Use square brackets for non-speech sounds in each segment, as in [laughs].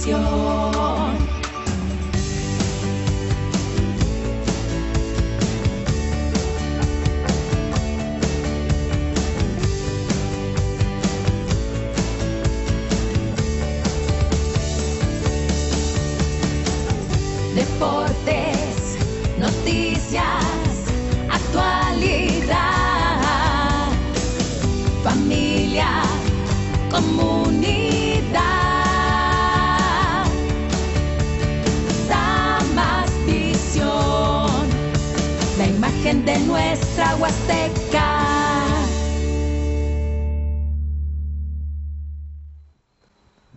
¡Gracias!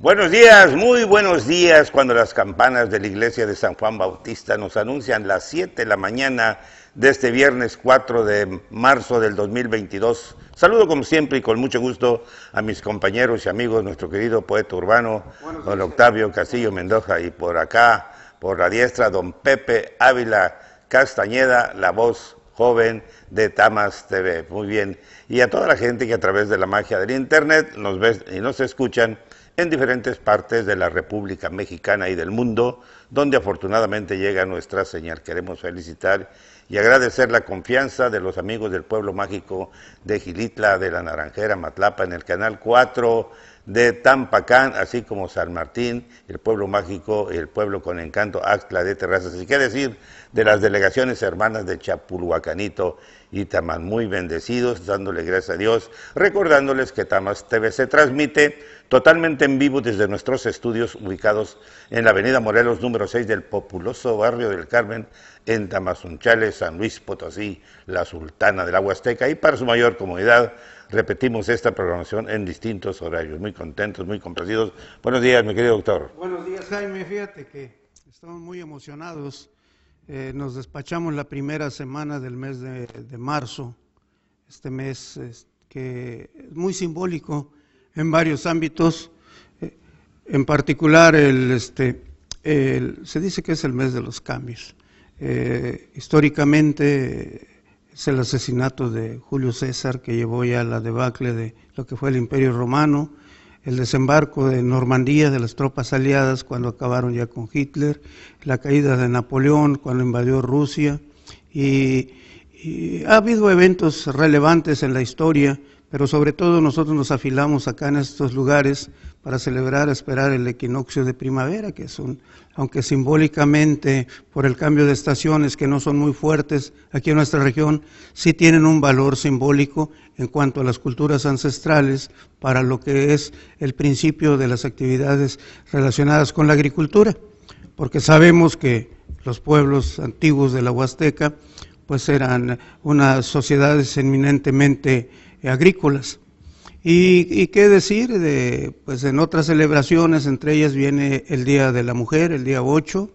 Buenos días, muy buenos días, cuando las campanas de la iglesia de San Juan Bautista nos anuncian las 7 de la mañana de este viernes 4 de marzo del 2022. Saludo como siempre y con mucho gusto a mis compañeros y amigos, nuestro querido poeta urbano, don Octavio Castillo Mendoza, y por acá, por la diestra, don Pepe Ávila Castañeda, la voz joven de Tamas TV. Muy bien. Y a toda la gente que a través de la magia del Internet nos ve y nos escuchan en diferentes partes de la República Mexicana y del mundo, donde afortunadamente llega nuestra señal. Queremos felicitar y agradecer la confianza de los amigos del pueblo mágico de Gilitla, de la Naranjera, Matlapa, en el Canal 4 de Tampacán, así como San Martín, el pueblo mágico, el pueblo con encanto, Actla de Terrazas, y qué decir de las delegaciones hermanas de Chapulhuacanito y Tamán, muy bendecidos, dándole gracias a Dios, recordándoles que Tamas TV se transmite totalmente en vivo desde nuestros estudios ubicados en la avenida Morelos número 6 del populoso barrio del Carmen, en Tamazunchales, San Luis Potosí, la Sultana del la Huasteca, y para su mayor comodidad, repetimos esta programación en distintos horarios. Muy contentos, muy complacidos. Buenos días, mi querido doctor. Buenos días, Jaime. Fíjate que estamos muy emocionados. Eh, nos despachamos la primera semana del mes de, marzo, este mes que es muy simbólico en varios ámbitos. Eh, en particular, el, este, se dice que es el mes de los cambios. Eh, históricamente es el asesinato de Julio César que llevó ya a la debacle de lo que fue el Imperio Romano, el desembarco de Normandía de las tropas aliadas cuando acabaron ya con Hitler, la caída de Napoleón cuando invadió Rusia y, y ha habido eventos relevantes en la historia, pero sobre todo nosotros nos afilamos acá en estos lugares para celebrar, esperar el equinoccio de primavera, que es un, aunque simbólicamente por el cambio de estaciones que no son muy fuertes aquí en nuestra región, sí tienen un valor simbólico en cuanto a las culturas ancestrales para lo que es el principio de las actividades relacionadas con la agricultura, porque sabemos que los pueblos antiguos de la Huasteca pues eran unas sociedades eminentemente agrícolas y, qué decir, pues en otras celebraciones, entre ellas viene el Día de la Mujer, el día 8.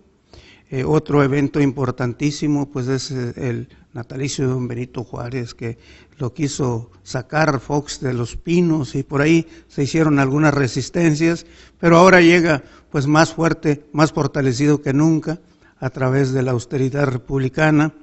Eh, otro evento importantísimo, pues es eh, el natalicio de don Benito Juárez, que lo quiso sacar Fox de los pinos y por ahí se hicieron algunas resistencias, pero ahora llega pues más fuerte, más fortalecido que nunca a través de la austeridad republicana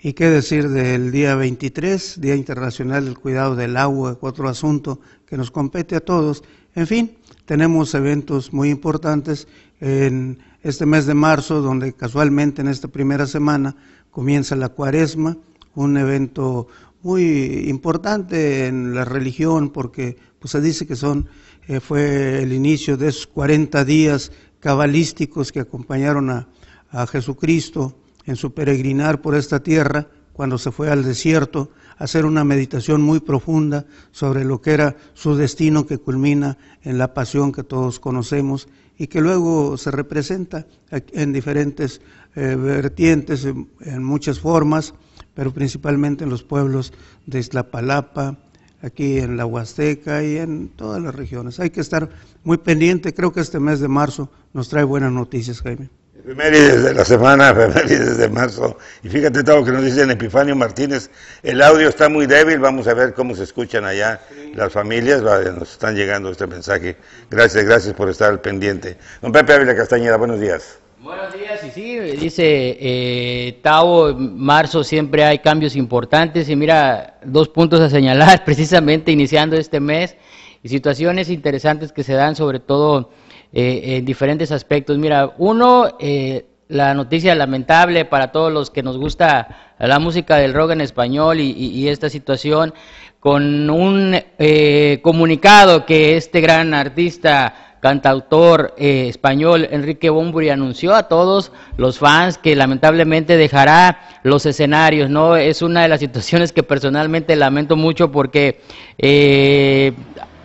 y qué decir del día 23, Día Internacional del Cuidado del Agua, otro asunto que nos compete a todos. En fin, tenemos eventos muy importantes en este mes de marzo, donde casualmente en esta primera semana comienza la cuaresma, un evento muy importante en la religión porque pues, se dice que son, eh, fue el inicio de esos 40 días cabalísticos que acompañaron a Jesucristo en su peregrinar por esta tierra, cuando se fue al desierto, hacer una meditación muy profunda sobre lo que era su destino que culmina en la pasión que todos conocemos y que luego se representa en diferentes eh, vertientes, en, muchas formas, pero principalmente en los pueblos de Iztapalapa, aquí en la Huasteca y en todas las regiones. Hay que estar muy pendiente, creo que este mes de marzo nos trae buenas noticias, Jaime. Efemérides de la semana, efemérides de marzo. Y fíjate todo que nos dicen Epifanio Martínez. El audio está muy débil, vamos a ver cómo se escuchan allá las familias. nos están llegando este mensaje. Gracias, gracias por estar al pendiente. Don Pepe Ávila Castañeda, buenos días. Buenos días, y sí, dice eh, Tavo, marzo siempre hay cambios importantes y mira, dos puntos a señalar [laughs] precisamente iniciando este mes y situaciones interesantes que se dan sobre todo en eh, eh, diferentes aspectos. Mira, uno, eh, la noticia lamentable para todos los que nos gusta la música del rock en español y, esta situación, con un comunicado que este gran artista, cantautor español Enrique Bumburi anunció a todos los fans que lamentablemente dejará los escenarios, ¿no? Es una de las [laughs] situaciones que personalmente lamento mucho porque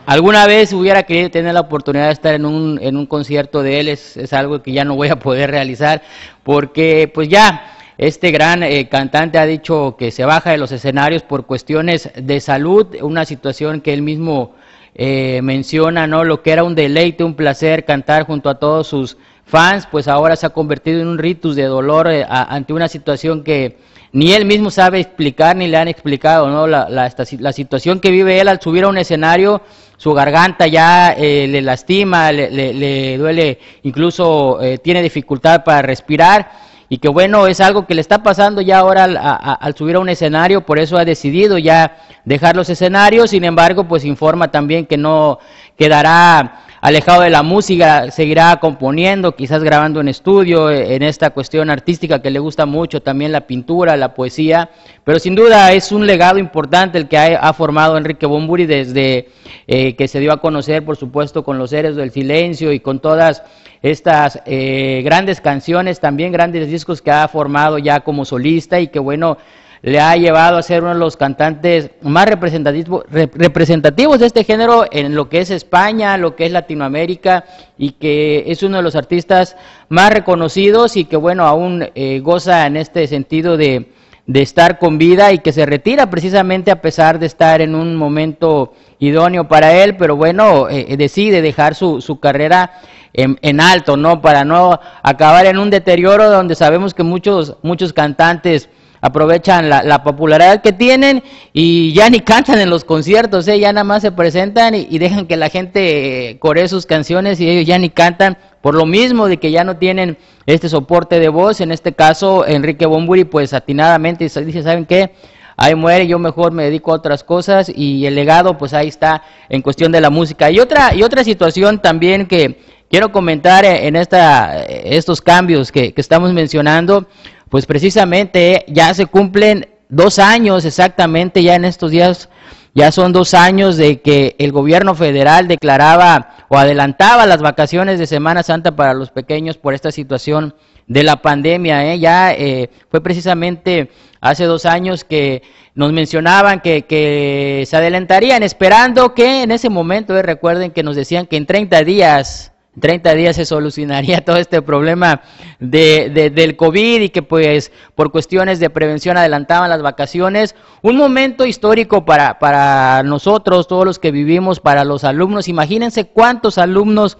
Alguna vez hubiera querido tener la oportunidad de estar en un, en un concierto de él, es, algo que ya no voy a poder realizar, porque pues ya este gran eh, cantante ha dicho que se baja de los escenarios por cuestiones de salud, una situación que él mismo eh, menciona, ¿no? Lo que era un deleite, un placer cantar junto a todos sus fans, pues ahora se ha convertido en un ritus de dolor eh, ante una situación que ni él mismo sabe explicar ni le han explicado, ¿no? La, la, la situación que vive él al subir a un escenario su garganta ya eh, le lastima, le, duele, incluso eh, tiene dificultad para respirar y que bueno, es algo que le está pasando ya ahora al, al, subir a un escenario, por eso ha decidido ya dejar los escenarios, sin embargo, pues informa también que no quedará alejado de la música, seguirá componiendo, quizás grabando en estudio, eh, en esta cuestión artística que le gusta mucho, también la pintura, la poesía, pero sin duda es un legado importante el que ha, formado Enrique Bomburi desde eh, que se dio a conocer, por supuesto, con los seres del silencio y con todas estas eh, grandes canciones, también grandes discos que ha formado ya como solista y que bueno, le ha llevado a ser uno de los cantantes más representativos, representativos de este género en lo que es España, lo que es Latinoamérica y que es uno de los artistas más reconocidos y que bueno, aún eh, goza en este sentido de, estar con vida y que se retira precisamente a pesar de estar en un momento idóneo para él, pero bueno, eh, decide dejar su, su carrera en, en, alto, ¿no? Para no acabar en un deterioro donde sabemos que muchos, muchos cantantes aprovechan la, popularidad que tienen y ya ni cantan en los conciertos, ¿eh? ya nada más se presentan y, dejan que la gente eh, coree sus canciones y ellos ya ni cantan por lo mismo de que ya no tienen este soporte de voz, en este caso Enrique Bomburi pues atinadamente dice, ¿saben qué? ahí muere, yo mejor me dedico a otras cosas y el legado pues ahí está en cuestión de la música. Y otra, y otra situación también que quiero comentar eh, en esta, eh, estos cambios que, que estamos mencionando, pues precisamente ya se cumplen dos años exactamente, ya en estos días, ya son dos años de que el gobierno federal declaraba o adelantaba las vacaciones de Semana Santa para los pequeños por esta situación de la pandemia. ¿eh? Ya eh, fue precisamente hace dos años que nos mencionaban que, se adelantarían, esperando que en ese momento, eh, recuerden que nos decían que en 30 días 30 días se solucionaría [laughs] todo este problema de, del COVID y que pues por cuestiones de prevención adelantaban las vacaciones. Un momento histórico para, para nosotros, todos los que vivimos, para los alumnos. Imagínense cuántos alumnos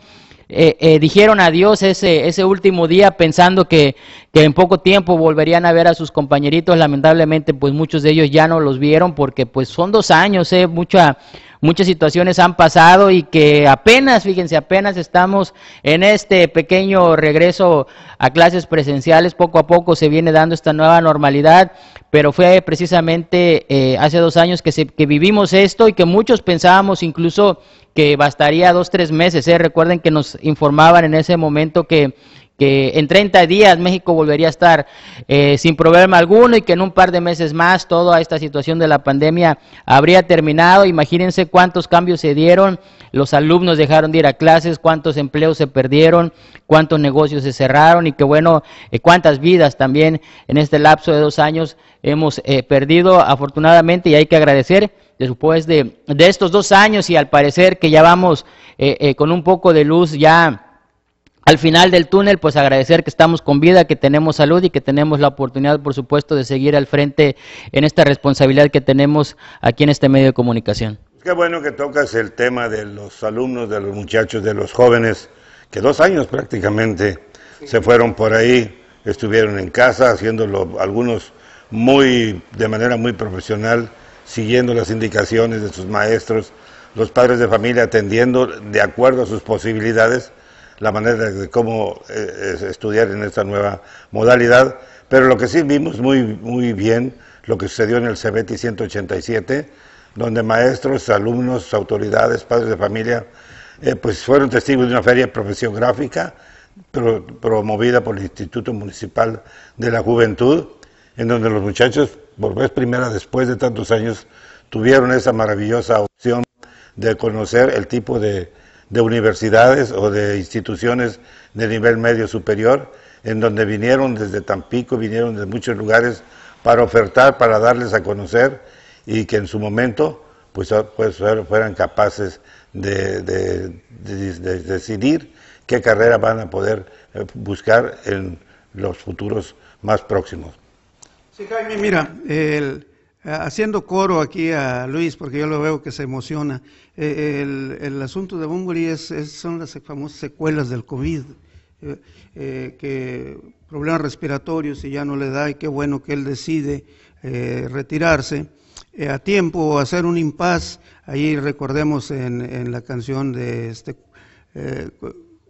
eh, eh, dijeron adiós ese, ese último día pensando que, que, en poco tiempo volverían a ver a sus compañeritos. Lamentablemente, pues muchos de ellos ya no los vieron porque pues son dos años, eh, mucha, muchas situaciones han pasado y que apenas, fíjense, apenas estamos en este pequeño regreso a clases presenciales. Poco a poco se viene dando esta nueva normalidad, pero fue precisamente eh, hace dos años que, que vivimos esto y que muchos pensábamos incluso que bastaría dos, tres meses. ¿eh? Recuerden que nos informaban en ese momento que, en 30 días México volvería a estar eh, sin problema alguno y que en un par de meses más toda esta situación de la pandemia habría terminado. Imagínense cuántos cambios se dieron, los alumnos dejaron de ir a clases, cuántos empleos se perdieron, cuántos negocios se cerraron y que bueno, eh, cuántas vidas también en este lapso de dos años hemos perdido afortunadamente y hay que agradecer después de, estos dos años y al parecer que ya vamos eh, eh, con un poco de luz ya al final del túnel, pues agradecer que estamos con vida, que tenemos salud y que tenemos la oportunidad, por supuesto, de seguir al frente en esta responsabilidad que tenemos aquí en este medio de comunicación. Qué bueno que tocas el tema de los alumnos, de los muchachos, de los jóvenes, que dos años prácticamente se fueron por ahí, estuvieron en casa haciéndolo algunos muy de manera muy profesional siguiendo las indicaciones de sus maestros, los padres de familia atendiendo de acuerdo a sus posibilidades la manera de cómo eh, estudiar en esta nueva modalidad. Pero lo que sí vimos muy, muy bien, lo que sucedió en el CBT 187, donde maestros, alumnos, autoridades, padres de familia, eh, pues fueron testigos de una feria de profesión gráfica promovida por el Instituto Municipal de la Juventud, en donde los muchachos por vez primera después de tantos años tuvieron esa maravillosa opción de conocer el tipo de, universidades o de instituciones de nivel medio superior, en donde vinieron desde Tampico, vinieron de muchos lugares para ofertar, para darles a conocer y que en su momento pues, ah, pues fueran capaces de, decidir qué carrera van a poder eh, buscar en los futuros más próximos. Sí, Jaime, mira, eh, haciendo coro aquí a Luis, porque yo lo veo que se emociona, eh, el, asunto de Bunbury es, son las famosas secuelas del COVID, eh, que problemas respiratorios y ya no le da, y qué bueno que él decide retirarse a tiempo, hacer un impas, ahí recordemos en, la canción de este,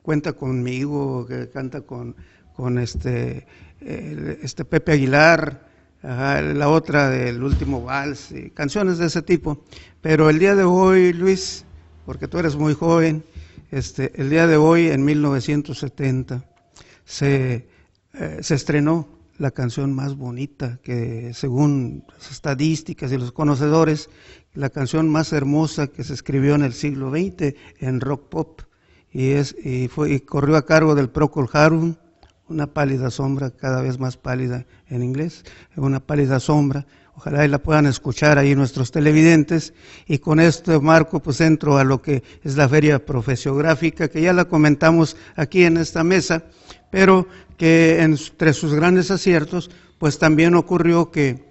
Cuenta conmigo, que canta con, con este, este Pepe Aguilar, la otra del último vals, eh, canciones de ese tipo. Pero el día de hoy, Luis, porque tú eres muy joven, este, el día de hoy, en 1970, se, eh, se estrenó la canción más bonita, que según las estadísticas y los conocedores, la canción más hermosa que se escribió en el siglo XX en rock pop, y, es, y, fue, y corrió a cargo del Procol Harum, una pálida sombra, cada vez más pálida en inglés, una pálida sombra. Ojalá y la puedan escuchar ahí nuestros televidentes. Y con esto marco, pues entro a lo que es la feria profesiográfica, que ya la comentamos aquí en esta mesa, pero que entre sus grandes aciertos, pues también ocurrió que,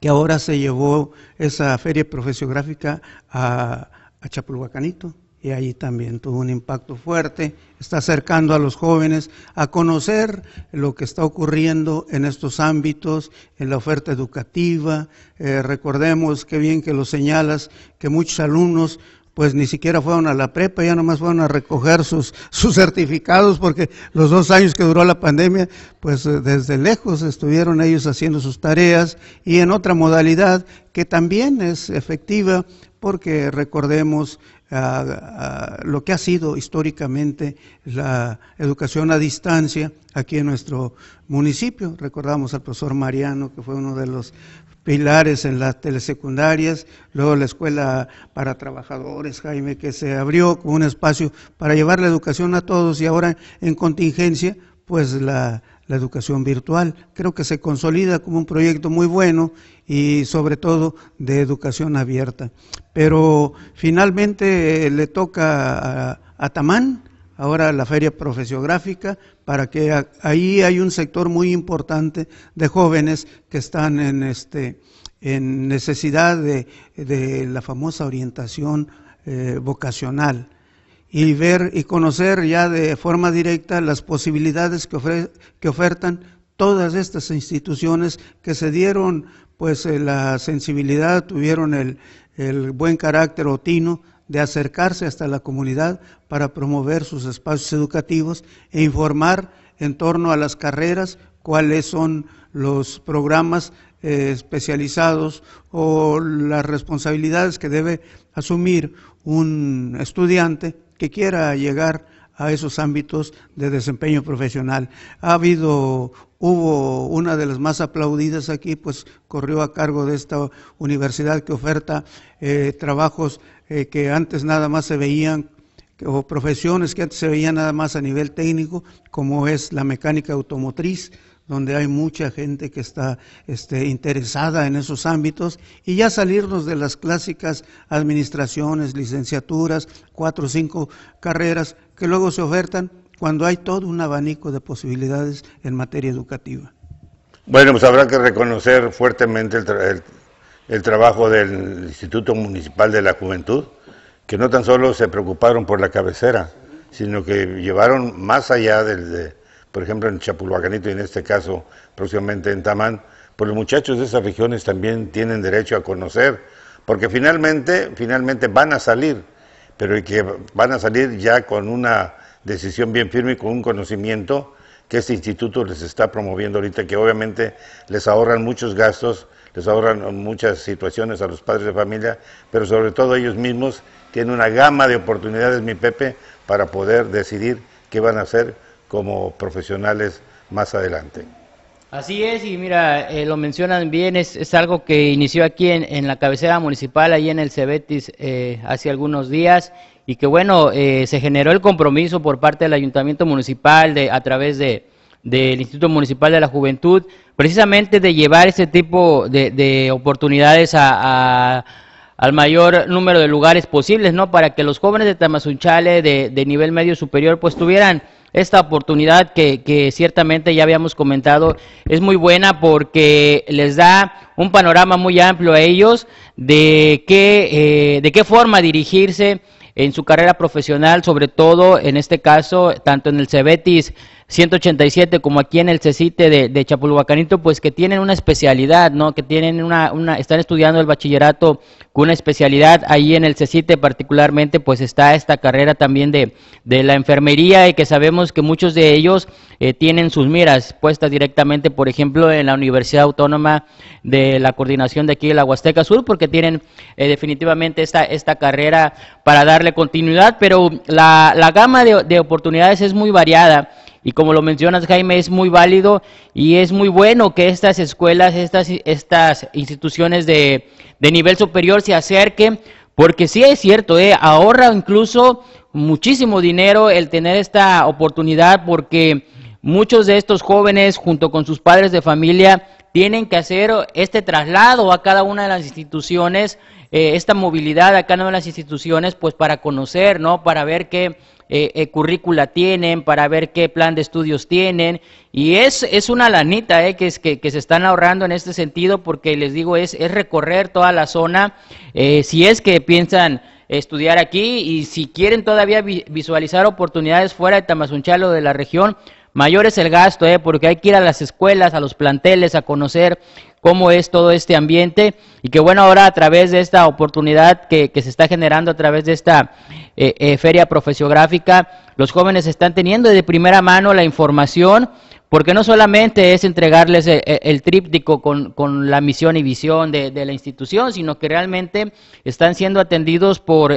que ahora se llevó esa feria profesiográfica a, a Chapulhuacanito y ahí también tuvo un impacto fuerte, está acercando a los jóvenes a conocer lo que está ocurriendo en estos ámbitos, en la oferta educativa. Eh, recordemos que bien que lo señalas, que muchos alumnos pues ni siquiera fueron a la prepa, ya nomás fueron a recoger sus certificados, porque los dos años que duró la pandemia, pues eh, desde lejos estuvieron ellos haciendo sus tareas y en otra modalidad que también es efectiva, porque recordemos lo que ha sido históricamente la educación a distancia aquí en nuestro municipio. Recordamos al profesor Mariano, que fue uno de los pilares en las telesecundarias, luego la escuela para trabajadores, Jaime, que se abrió como un espacio para llevar la educación a todos y ahora en contingencia, pues la la educación virtual. Creo que se consolida como un proyecto muy bueno y sobre todo de educación abierta. Pero finalmente eh, le toca a, Tamán, ahora la feria profesiográfica, para que ahí hay un sector muy importante de jóvenes que están en, este, en necesidad de, la famosa orientación eh, vocacional y ver y conocer ya de forma directa las posibilidades que, ofertan todas estas instituciones que se dieron pues, eh, la sensibilidad, tuvieron el, buen carácter otino de acercarse hasta la comunidad para promover sus espacios educativos e informar en torno a las carreras cuáles son los programas eh, especializados o las responsabilidades que debe asumir un estudiante que quiera llegar a esos ámbitos de desempeño profesional. Ha habido, hubo una de las más aplaudidas aquí, pues corrió a cargo de esta universidad que oferta eh, trabajos eh, que antes nada más se veían o profesiones que antes se veían nada más a nivel técnico, como es la mecánica automotriz, donde hay mucha gente que está este, interesada en esos ámbitos, y ya salirnos de las clásicas administraciones, licenciaturas, cuatro o cinco carreras que luego se ofertan cuando hay todo un abanico de posibilidades en materia educativa. Bueno, pues habrá que reconocer fuertemente el, el trabajo del Instituto Municipal de la Juventud, que no tan solo se preocuparon por la cabecera, sino que llevaron más allá del... De por ejemplo en Chapulhuacanito y en este caso próximamente en Tamán, pues los muchachos de esas regiones también tienen derecho a conocer, porque finalmente, finalmente van a salir, pero que van a salir ya con una decisión bien firme y con un conocimiento que este instituto les está promoviendo ahorita, que obviamente les ahorran muchos gastos, les ahorran muchas situaciones a los padres de familia, pero sobre todo ellos mismos tienen una gama de oportunidades, mi Pepe, para poder decidir qué van a hacer como profesionales más adelante. Así es, y mira, eh, lo mencionan bien, es, algo que inició aquí en, la cabecera municipal, ahí en el Cebetis, eh, hace algunos días, y que bueno, eh, se generó el compromiso por parte del Ayuntamiento Municipal de, a través de, del Instituto Municipal de la Juventud, precisamente de llevar ese tipo de, oportunidades al mayor número de lugares posibles, ¿no? Para que los jóvenes de Tamazunchale de, de nivel medio superior pues tuvieran esta oportunidad que, ciertamente ya habíamos comentado es muy buena porque les da un panorama muy amplio a ellos de qué, eh, de qué forma dirigirse en su carrera profesional, sobre todo en este caso, tanto en el Cebetis 187, como aquí en el CECITE de, Chapulhuacanito, pues que tienen una especialidad, ¿no? Que tienen una, están estudiando el bachillerato con una especialidad. Ahí en el CECITE particularmente, pues está esta carrera también de, la enfermería y que sabemos que muchos de ellos eh, tienen sus miras puestas directamente, por ejemplo, en la Universidad Autónoma de la Coordinación de aquí de la Huasteca Sur, porque tienen eh, definitivamente esta, esta carrera para darle continuidad, pero la, gama de oportunidades es muy variada y como lo mencionas, Jaime, es muy válido y es muy bueno que estas escuelas, estas, estas instituciones de, nivel superior se acerquen, porque sí es cierto, eh, ahorra incluso muchísimo dinero el tener esta oportunidad, porque muchos de estos jóvenes, junto con sus padres de familia, tienen que hacer este traslado a cada una de las instituciones, eh, esta movilidad a cada una de las instituciones, pues para conocer, ¿no? Para ver qué eh, eh, currícula tienen, para ver qué plan de estudios tienen. Y es, es una lanita eh, que, que, se están ahorrando en este sentido porque les digo, es, es recorrer toda la zona, eh, si es que piensan estudiar aquí y si quieren todavía visualizar oportunidades fuera de o de la región. Mayor es el gasto, porque hay que ir a las escuelas, a los planteles, a conocer cómo es todo este ambiente y que bueno, ahora a través de esta oportunidad que, se está generando a través de esta eh, eh, feria profesiográfica, los jóvenes están teniendo de primera mano la información porque no solamente es entregarles eh, el, tríptico con, la misión y visión de, la institución, sino que realmente están siendo atendidos por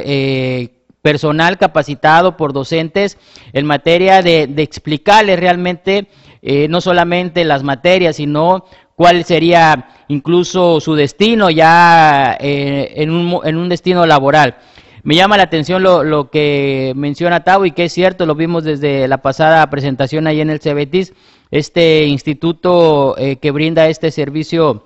personal capacitado, por docentes, en materia de, explicarles realmente no solamente las materias, sino cuál sería incluso su destino ya eh, en, un, destino laboral. Me llama la atención lo, que menciona Tau y que es cierto, lo vimos desde la pasada presentación ahí en el Cebetis, este instituto eh, que brinda este servicio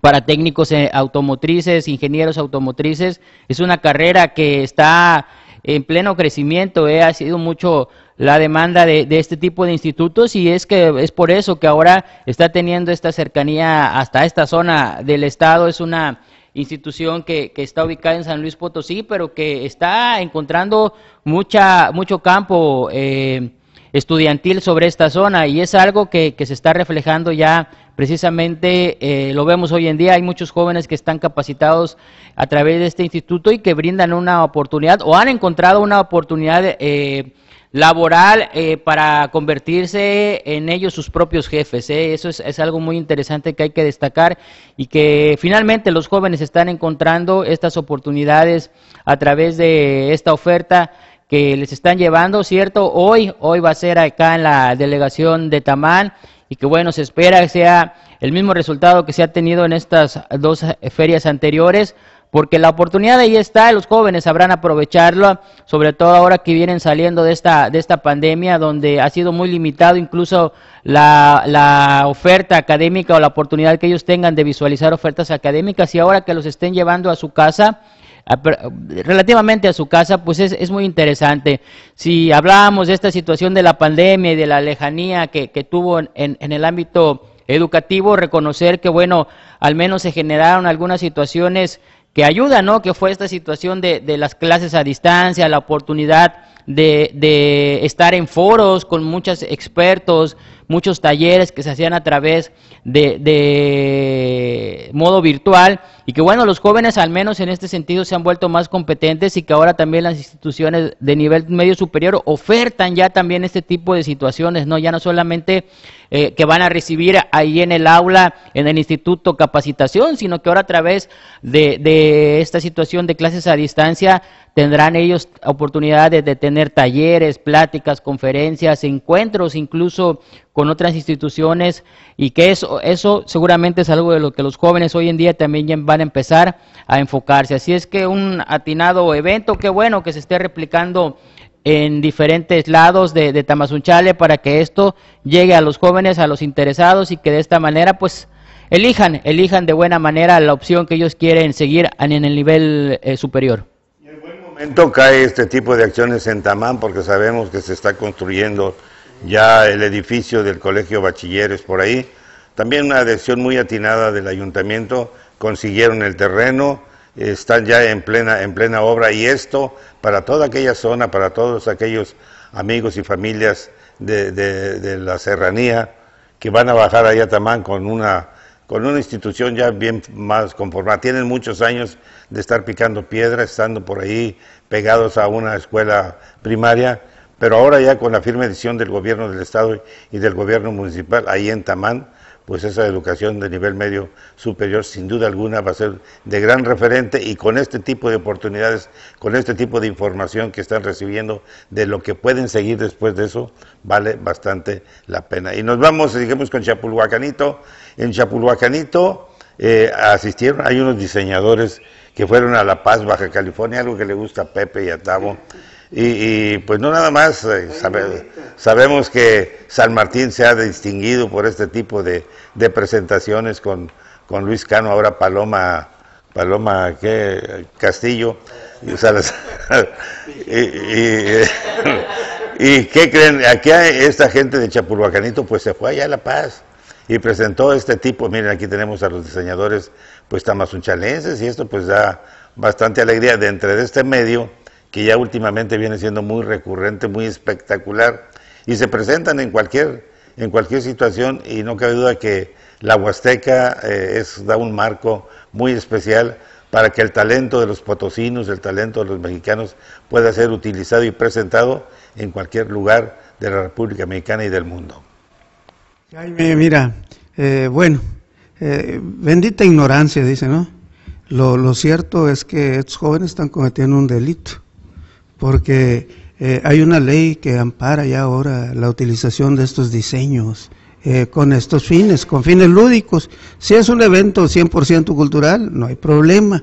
para técnicos eh, automotrices, ingenieros automotrices, es una carrera que está en pleno crecimiento, ha sido mucho la demanda de, de, este tipo de institutos y es que es por eso que ahora está teniendo esta cercanía hasta esta zona del estado. Es una institución que, que está ubicada en San Luis Potosí, pero que está encontrando mucha, mucho campo eh, estudiantil sobre esta zona y es algo que, se está reflejando ya precisamente eh, lo vemos hoy en día, hay muchos jóvenes que están capacitados a través de este instituto y que brindan una oportunidad o han encontrado una oportunidad. Eh, laboral eh, para convertirse en ellos sus propios jefes. Eh. Eso es, algo muy interesante que hay que destacar y que finalmente los jóvenes están encontrando estas oportunidades a través de esta oferta que les están llevando, ¿cierto? Hoy, hoy va a ser acá en la delegación de Tamán y que bueno, se espera que sea el mismo resultado que se ha tenido en estas dos ferias anteriores porque la oportunidad ahí está, los jóvenes sabrán aprovecharlo, sobre todo ahora que vienen saliendo de esta, de esta pandemia, donde ha sido muy limitado incluso la, oferta académica o la oportunidad que ellos tengan de visualizar ofertas académicas y ahora que los estén llevando a su casa, relativamente a su casa, pues es, muy interesante. Si hablábamos de esta situación de la pandemia y de la lejanía que, tuvo en, en, el ámbito educativo, reconocer que, bueno, al menos se generaron algunas situaciones que ayuda, ¿no? Que fue esta situación de, de las clases a distancia, la oportunidad de, estar en foros con muchos expertos, muchos talleres que se hacían a través de, modo virtual y que bueno, los jóvenes al menos en este sentido se han vuelto más competentes y que ahora también las instituciones de nivel medio superior ofertan ya también este tipo de situaciones, ¿no? Ya no solamente eh, que van a recibir ahí en el aula, en el instituto capacitación, sino que ahora a través de, de esta situación de clases a distancia tendrán ellos oportunidades de tener talleres, pláticas, conferencias, encuentros incluso con otras instituciones y que eso, eso seguramente es algo de lo que los jóvenes hoy en día también van a empezar a enfocarse. Así es que un atinado evento, qué bueno que se esté replicando en diferentes lados de, Tamazunchale para que esto llegue a los jóvenes, a los interesados y que de esta manera pues elijan, elijan de buena manera la opción que ellos quieren seguir en el nivel eh, superior momento cae este tipo de acciones en Tamán? Porque sabemos que se está construyendo ya el edificio del Colegio Bachilleres por ahí. También una adhesión muy atinada del ayuntamiento, consiguieron el terreno, están ya en plena, en plena obra y esto para toda aquella zona, para todos aquellos amigos y familias de, la serranía que van a bajar allá a Tamán con una con una institución ya bien más conformada. Tienen muchos años de estar picando piedra, estando por ahí pegados a una escuela primaria, pero ahora ya con la firme decisión del gobierno del Estado y del gobierno municipal, ahí en Tamán, pues esa educación de nivel medio superior sin duda alguna va a ser de gran referente y con este tipo de oportunidades, con este tipo de información que están recibiendo de lo que pueden seguir después de eso, vale bastante la pena. Y nos vamos, digamos, con Chapulhuacanito. En Chapulhuacanito eh, asistieron, hay unos diseñadores que fueron a La Paz, Baja California, algo que le gusta a Pepe y a Tavo. Y, pues no nada más eh, sabemos que San Martín se ha distinguido por este tipo de, presentaciones con, con, Luis Cano, ahora Paloma, Paloma ¿qué? Castillo. Y, [laughs] y, qué creen, aquí esta gente de Chapulhuacanito pues se fue allá a La Paz y presentó este tipo, miren aquí tenemos a los diseñadores pues tamazunchalenses y esto pues da bastante alegría de entre de este medio que ya últimamente viene siendo muy recurrente, muy espectacular, y se presentan en cualquier, en cualquier situación y no cabe duda que la Huasteca eh, es, da un marco muy especial para que el talento de los potosinos, el talento de los mexicanos pueda ser utilizado y presentado en cualquier lugar de la República Mexicana y del mundo. mira, eh, bueno, eh, bendita ignorancia, dice, ¿no? lo cierto es que estos jóvenes están cometiendo un delito porque eh, hay una ley que ampara ya ahora la utilización de estos diseños eh, con estos fines, con fines lúdicos. Si es un evento 100% cultural, no hay problema,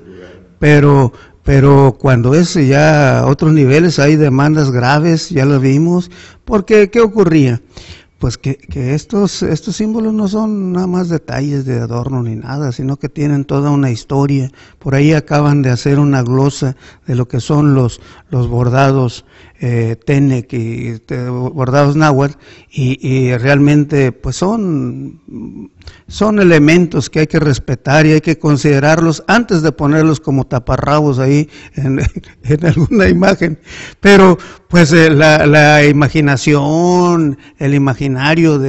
pero pero cuando es ya a otros niveles hay demandas graves, ya lo vimos, porque ¿qué ocurría? pues que, que, estos, estos símbolos no son nada más detalles de adorno ni nada, sino que tienen toda una historia. Por ahí acaban de hacer una glosa de lo que son los, los bordados eh, Tenec y este, bordados náhuatl, y, y realmente pues son son elementos que hay que respetar y hay que considerarlos antes de ponerlos como taparrabos ahí en, [laughs] alguna imagen. Pero pues eh, la, imaginación, el imaginario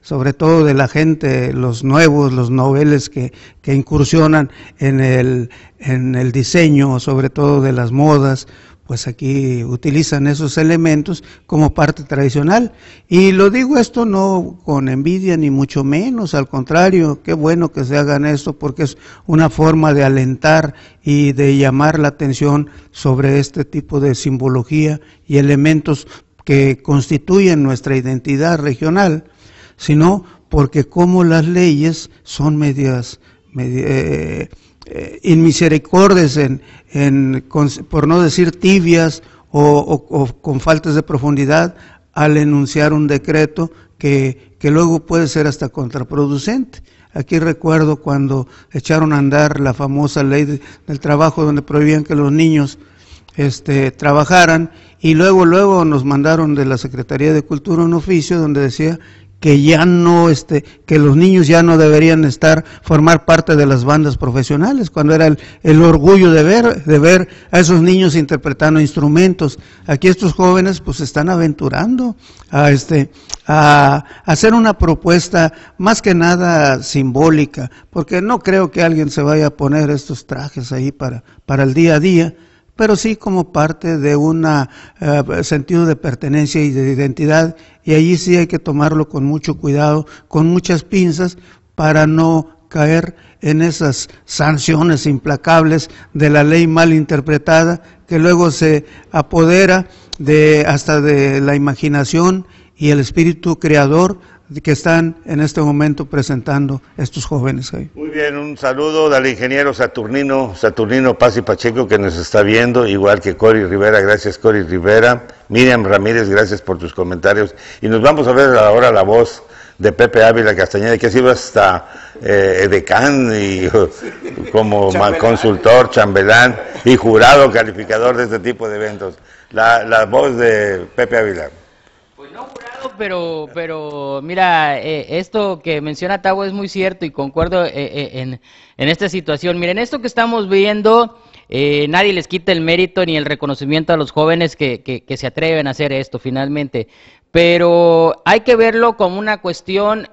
sobre todo de la gente, los nuevos, los noveles que, que incursionan en el diseño, sobre todo de las modas, pues aquí utilizan esos elementos como parte tradicional. Y lo digo esto no con envidia ni mucho menos, al contrario, qué bueno que se hagan esto porque es una forma de alentar y de llamar la atención sobre este tipo de simbología y elementos que constituyen nuestra identidad regional, sino porque como las leyes son medias... Eh, eh, en, en, por no decir tibias o, con faltas de profundidad al enunciar un decreto que, luego puede ser hasta contraproducente. Aquí recuerdo cuando echaron a andar la famosa ley del trabajo donde prohibían que los niños este, trabajaran y luego luego nos mandaron de la Secretaría de Cultura un oficio donde decía que ya no, este, que los niños ya no deberían estar, formar parte de las bandas profesionales, cuando era el, orgullo de ver, de ver a esos niños interpretando instrumentos. Aquí estos jóvenes pues están aventurando a este, a hacer una propuesta más que nada simbólica, porque no creo que alguien se vaya a poner estos trajes ahí para el día a día, pero sí como parte de un eh, sentido de pertenencia y de identidad, y allí sí hay que tomarlo con mucho cuidado, con muchas pinzas, para no caer en esas sanciones implacables de la ley mal interpretada que luego se apodera de hasta de la imaginación y el espíritu creador que están en este momento presentando estos jóvenes. ahí. Muy bien, un saludo al ingeniero Saturnino, Saturnino Paz y Pacheco que nos está viendo, igual que Cori Rivera, gracias Cori Rivera, Miriam Ramírez, gracias por tus comentarios y nos vamos a ver ahora la voz de Pepe Ávila Castañeda, que ha sido hasta eh, edecán y [laughs] como consultor, chambelán y jurado calificador de este tipo de eventos. La, voz de Pepe Ávila. Pues pero, pero mira, eh, esto que menciona Tavo es muy cierto y concuerdo eh, eh, en, esta situación. Miren, esto que estamos viendo, nadie les quita el mérito ni el reconocimiento a los jóvenes que, que, se atreven a hacer esto finalmente, pero hay que verlo como una cuestión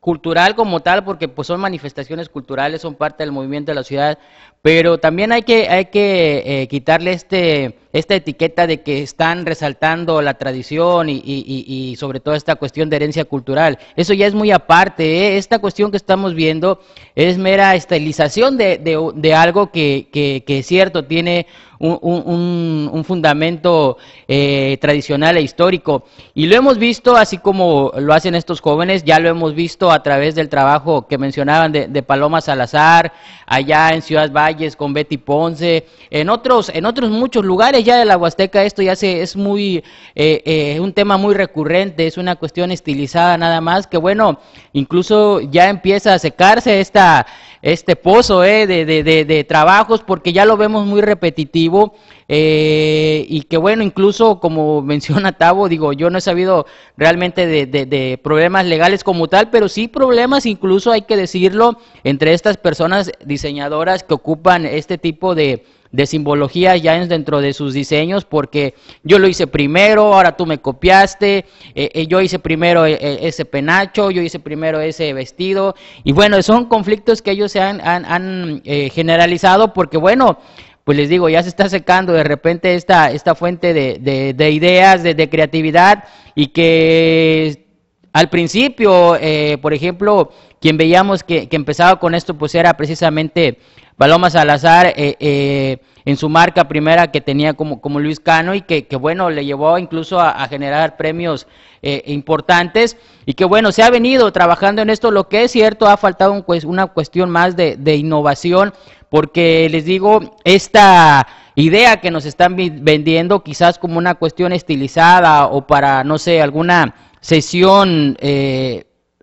cultural como tal, porque pues son manifestaciones culturales, son parte del movimiento de la ciudad, pero también hay que, hay que quitarle este esta etiqueta de que están resaltando la tradición y, y, y, sobre todo esta cuestión de herencia cultural. Eso ya es muy aparte. ¿eh? Esta cuestión que estamos viendo es mera estilización de, de, de algo que, que, que es cierto, tiene un, fundamento eh, tradicional e histórico. Y lo hemos visto, así como lo hacen estos jóvenes, ya lo hemos visto a través del trabajo que mencionaban de, Paloma Salazar, allá en Ciudad Valles con Betty Ponce, en otros, en otros muchos lugares ya de la Huasteca esto ya se, es muy, eh, eh, un tema muy recurrente, es una cuestión estilizada nada más, que bueno, incluso ya empieza a secarse esta este pozo eh, de, de, de, trabajos porque ya lo vemos muy repetitivo eh, y que bueno, incluso como [laughs] menciona Tavo, digo, yo no he sabido realmente de, problemas legales como tal, pero sí problemas incluso hay que decirlo entre estas personas diseñadoras que ocupan este tipo de de simbología ya dentro de sus diseños, porque yo lo hice primero, ahora tú me copiaste, eh, eh, yo hice primero eh, ese penacho, yo hice primero ese vestido, y bueno, son conflictos que ellos se han, generalizado, porque bueno, pues les digo, ya se está secando de repente esta, esta fuente de, ideas, de, creatividad, y que al principio, por ejemplo, quien veíamos que, que, empezaba con esto, pues era precisamente Paloma Salazar eh, eh, en su marca primera que tenía como, Luis Cano y que, bueno, le llevó incluso a, generar premios eh, importantes y que bueno, se ha venido trabajando en esto, lo que es cierto, ha faltado una cuestión más de innovación porque les digo, esta idea que nos están vendiendo quizás como una cuestión estilizada o para, no sé, alguna sesión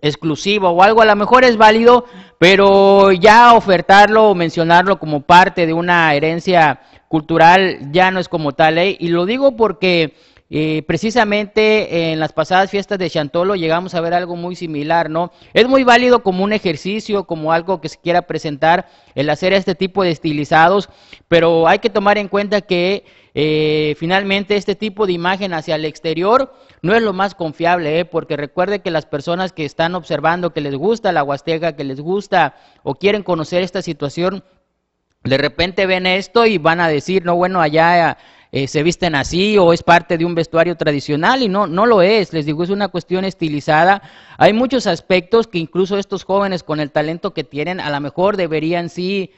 exclusiva o algo, a lo mejor es válido, pero ya ofertarlo o mencionarlo como parte de una herencia cultural ya no es como tal ¿eh? Y lo digo porque eh, precisamente en las pasadas fiestas de Chantolo llegamos a ver algo muy similar, ¿no? Es muy válido como un ejercicio, como algo que se quiera presentar el hacer este tipo de estilizados, pero hay que tomar en cuenta que eh, finalmente, este tipo de imagen hacia el exterior no es lo más confiable, eh, porque recuerde que las personas que están observando, que les gusta la Huasteca, que les gusta o quieren conocer esta situación, de repente ven esto y van a decir, no, bueno, allá eh, se visten así o es parte de un vestuario tradicional y no, no lo es, les digo, es una cuestión estilizada. Hay muchos aspectos que incluso estos jóvenes con el talento que tienen a lo mejor deberían sí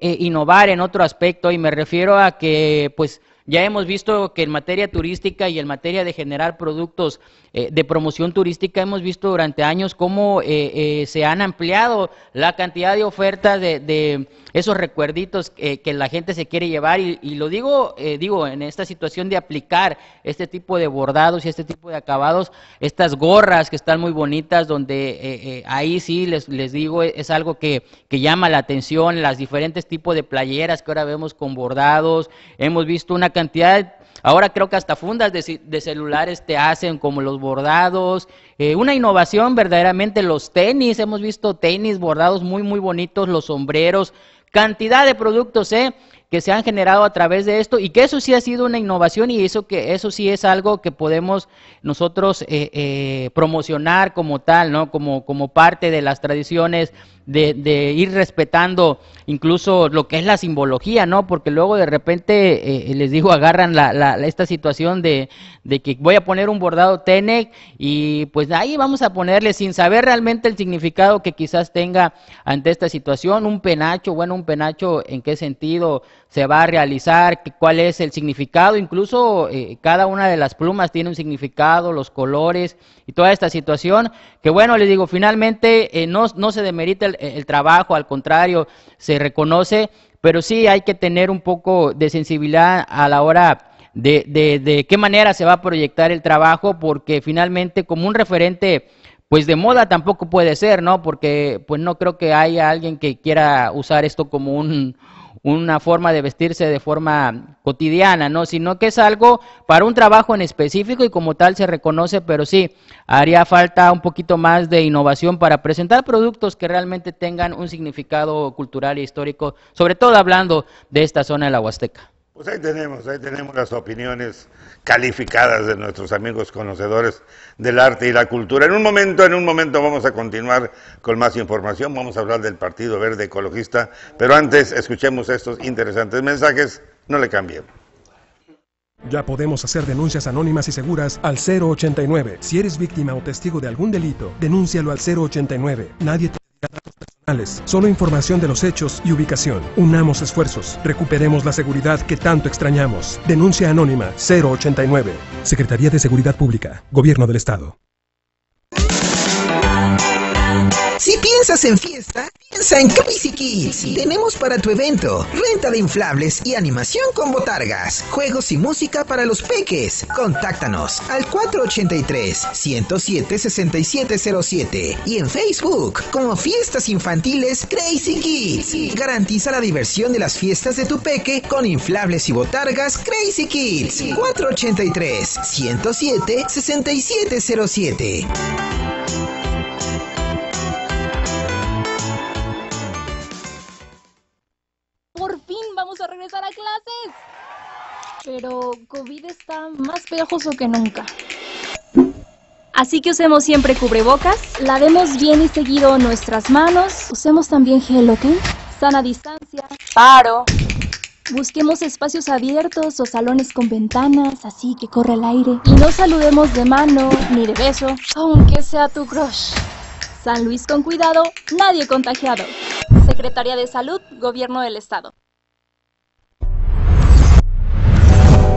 innovar en otro aspecto y me refiero a que pues ya hemos visto que en materia turística y en materia de generar productos eh, de promoción turística, hemos visto durante años cómo eh, eh, se han ampliado la cantidad de ofertas de, esos recuerditos que la gente se quiere llevar. Y, lo digo, digo, en esta situación de aplicar este tipo de bordados y este tipo de acabados, estas gorras que están muy bonitas, donde ahí sí les, les digo, e, es algo que, llama la atención, las diferentes tipos de playeras que ahora vemos con bordados. Hemos visto una cantidad, ahora creo que hasta fundas de, de celulares te hacen como los bordados, eh, una innovación verdaderamente los tenis, hemos visto tenis bordados muy, muy bonitos, los sombreros, cantidad de productos ¿eh? que se han generado a través de esto y que eso sí ha sido una innovación y eso que eso sí es algo que podemos nosotros eh, eh, promocionar como tal, ¿no? Como, como parte de las tradiciones de, de, ir respetando incluso lo que es la simbología, ¿no? Porque luego de repente, eh, les digo, agarran la, la, esta situación de, de, que voy a poner un bordado Tenec y pues ahí vamos a ponerle sin saber realmente el significado que quizás tenga ante esta situación, un penacho, bueno, un penacho en qué sentido se va a realizar, cuál es el significado, incluso eh, cada una de las plumas tiene un significado, los colores y toda esta situación, que bueno, les digo, finalmente eh, no, se demerita el, trabajo, al contrario, se reconoce, pero sí hay que tener un poco de sensibilidad a la hora... De, de, de, qué manera se va a proyectar el trabajo, porque finalmente como un referente, pues de moda tampoco puede ser, ¿no? Porque pues no creo que haya alguien que quiera usar esto como un, una forma de vestirse de forma cotidiana, ¿no? Sino que es algo para un trabajo en específico y como tal se reconoce, pero sí, haría falta un poquito más de innovación para presentar productos que realmente tengan un significado cultural e histórico, sobre todo hablando de esta zona de la Huasteca. Pues ahí tenemos, ahí tenemos las opiniones calificadas de nuestros amigos conocedores del arte y la cultura. En un momento, en un momento vamos a continuar con más información, vamos a hablar del Partido Verde Ecologista, pero antes escuchemos estos interesantes mensajes, no le cambien. Ya podemos hacer denuncias anónimas y seguras al 089. Si eres víctima o testigo de algún delito, denúncialo al 089. Nadie te Solo información de los hechos y ubicación. Unamos esfuerzos. Recuperemos la seguridad que tanto extrañamos. Denuncia anónima 089. Secretaría de Seguridad Pública. Gobierno del Estado. Si piensas en fiesta, piensa en Crazy Kids. Tenemos para tu evento renta de inflables y animación con botargas, juegos y música para los peques. Contáctanos al 483-107-6707 y en Facebook como Fiestas Infantiles Crazy Kids. Garantiza la diversión de las fiestas de tu peque con inflables y botargas Crazy Kids. 483-107-6707. para clases. Pero COVID está más pejoso que nunca. Así que usemos siempre cubrebocas, lavemos bien y seguido nuestras manos, usemos también gel, ¿ok? Sana distancia. Paro. Busquemos espacios abiertos o salones con ventanas, así que corre el aire. Y no saludemos de mano ni de beso, aunque sea tu crush. San Luis con cuidado, nadie contagiado. Secretaría de Salud, Gobierno del Estado.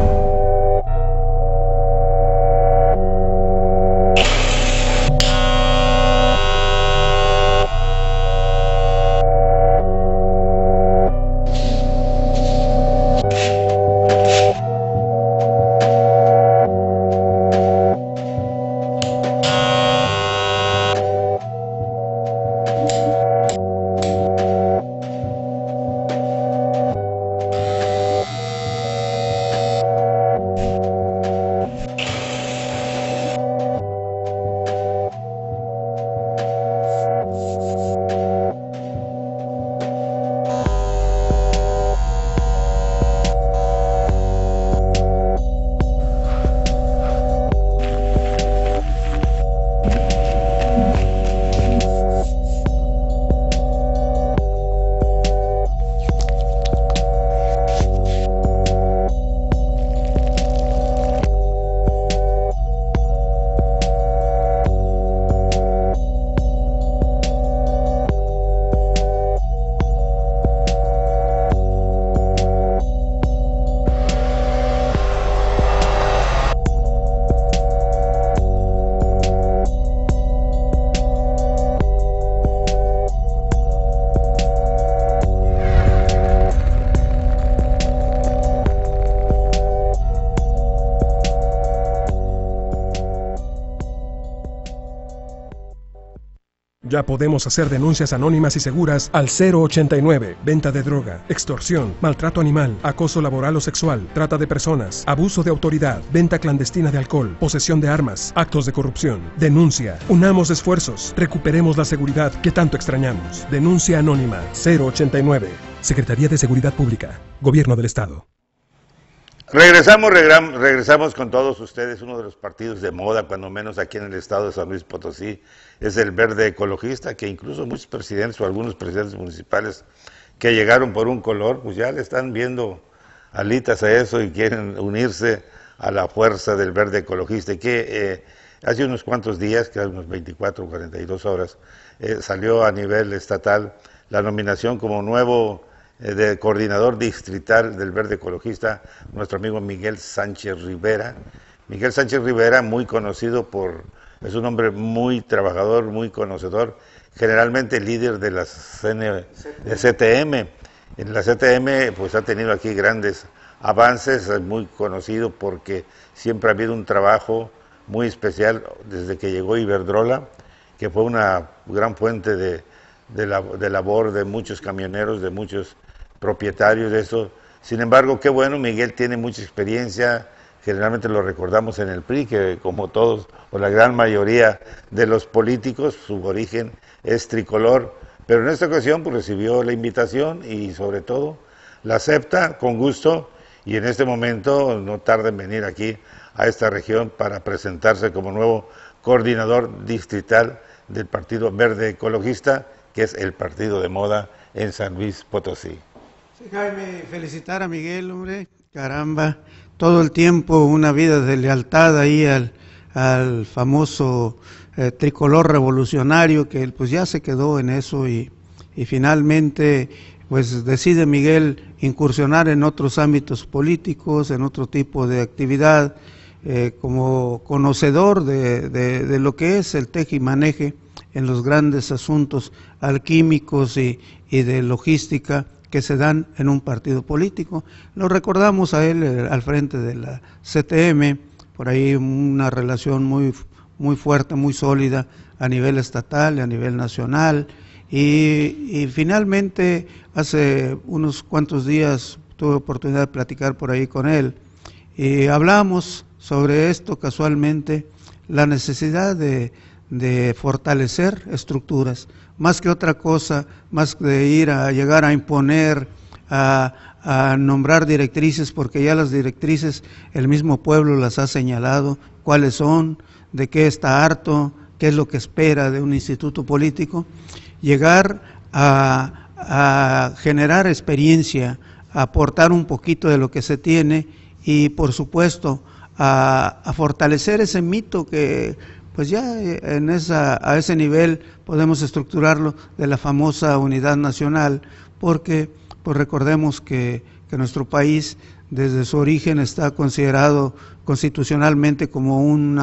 うん。podemos hacer denuncias anónimas y seguras al 089, venta de droga, extorsión, maltrato animal, acoso laboral o sexual, trata de personas, abuso de autoridad, venta clandestina de alcohol, posesión de armas, actos de corrupción. Denuncia. Unamos esfuerzos. Recuperemos la seguridad que tanto extrañamos. Denuncia anónima 089. Secretaría de Seguridad Pública. Gobierno del Estado. Regresamos, regresamos con todos ustedes. Uno de los partidos de moda, cuando menos aquí en el estado de San Luis Potosí, es el verde ecologista, que incluso muchos presidentes o algunos presidentes municipales que llegaron por un color, pues ya le están viendo alitas a eso y quieren unirse a la fuerza del verde ecologista. que eh, hace unos cuantos días, que unos 24 o 42 horas, eh, salió a nivel estatal la nominación como nuevo eh, del coordinador distrital del Verde Ecologista, nuestro amigo Miguel Sánchez Rivera. Miguel Sánchez Rivera, muy conocido por, es un hombre muy trabajador, muy conocedor, generalmente líder de la CTM. E, en la CTM pues ha tenido aquí grandes avances, es muy conocido porque siempre ha habido un trabajo muy especial desde que llegó Iberdrola, que fue una gran fuente de, de labor de muchos camioneros, de muchos propietarios de eso. Sin embargo, qué bueno, Miguel tiene mucha experiencia, generalmente lo recordamos en el PRI, que como todos o la gran mayoría de los políticos, su origen es tricolor, pero en esta ocasión pues, recibió la invitación y sobre todo la acepta con gusto y en este momento no tarda en venir aquí a esta región para presentarse como nuevo coordinador distrital del Partido Verde Ecologista, que es el partido de moda en San Luis Potosí. Déjame felicitar a Miguel, hombre, caramba, todo el tiempo una vida de lealtad ahí al, famoso eh, tricolor revolucionario, que él pues ya se quedó en eso y, finalmente pues decide Miguel incursionar en otros ámbitos políticos, en otro tipo de actividad, eh, como conocedor de, lo que es el teje y maneje en los grandes asuntos alquímicos y de logística que se dan en un partido político. Lo recordamos a él eh, al frente de la CTM, por ahí una relación muy, fuerte, muy sólida a nivel estatal y a nivel nacional. Y, finalmente, hace unos cuantos días tuve oportunidad de platicar por ahí con él y hablamos sobre esto casualmente, la necesidad de fortalecer estructuras, más que otra cosa, más de ir a llegar a imponer, a, nombrar directrices, porque ya las directrices el mismo pueblo las ha señalado, cuáles son, de qué está harto, qué es lo que espera de un instituto político, llegar a, generar experiencia, a aportar un poquito de lo que se tiene y, por supuesto, a, a fortalecer ese mito que pues ya eh, en esa, a ese nivel podemos estructurarlo de la famosa unidad nacional, porque pues recordemos que, nuestro país desde su origen está considerado constitucionalmente como un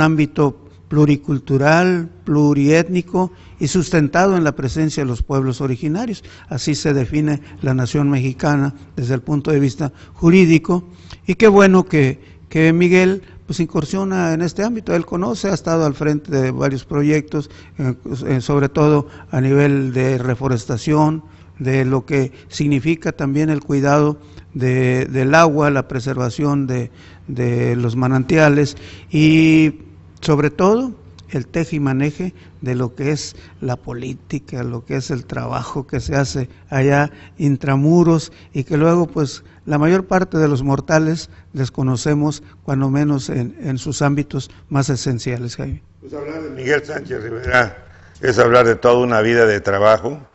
ámbito pluricultural, pluriétnico y sustentado en la presencia de los pueblos originarios. Así se define la nación mexicana desde el punto de vista jurídico. Y qué bueno que Miguel pues incursiona en este ámbito. Él conoce, ha estado al frente de varios proyectos, eh, pues, eh, sobre todo a nivel de reforestación, de lo que significa también el cuidado del agua, la preservación de, de los manantiales y sobre todo el teje y maneje de lo que es la política, lo que es el trabajo que se hace allá intramuros y que luego pues la mayor parte de los mortales desconocemos, cuando menos en, sus ámbitos más esenciales, Jaime. Pues hablar de Miguel Sánchez Rivera es hablar de toda una vida de trabajo.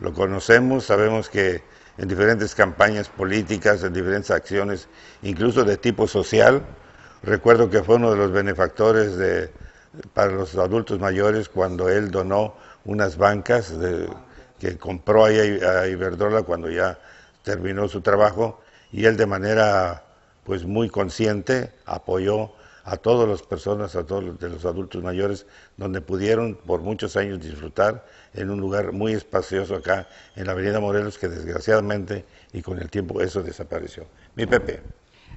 Lo conocemos, sabemos que en diferentes campañas políticas, en diferentes acciones, incluso de tipo social. Recuerdo que fue uno de los benefactores de, para los adultos mayores cuando él donó unas bancas que compró ahí a Iberdrola cuando ya terminó su trabajo y él de manera pues muy consciente apoyó a todas las personas, a todos los, de los adultos mayores, donde pudieron por muchos años disfrutar en un lugar muy espacioso acá en la Avenida Morelos, que desgraciadamente y con el tiempo eso desapareció. Mi Pepe.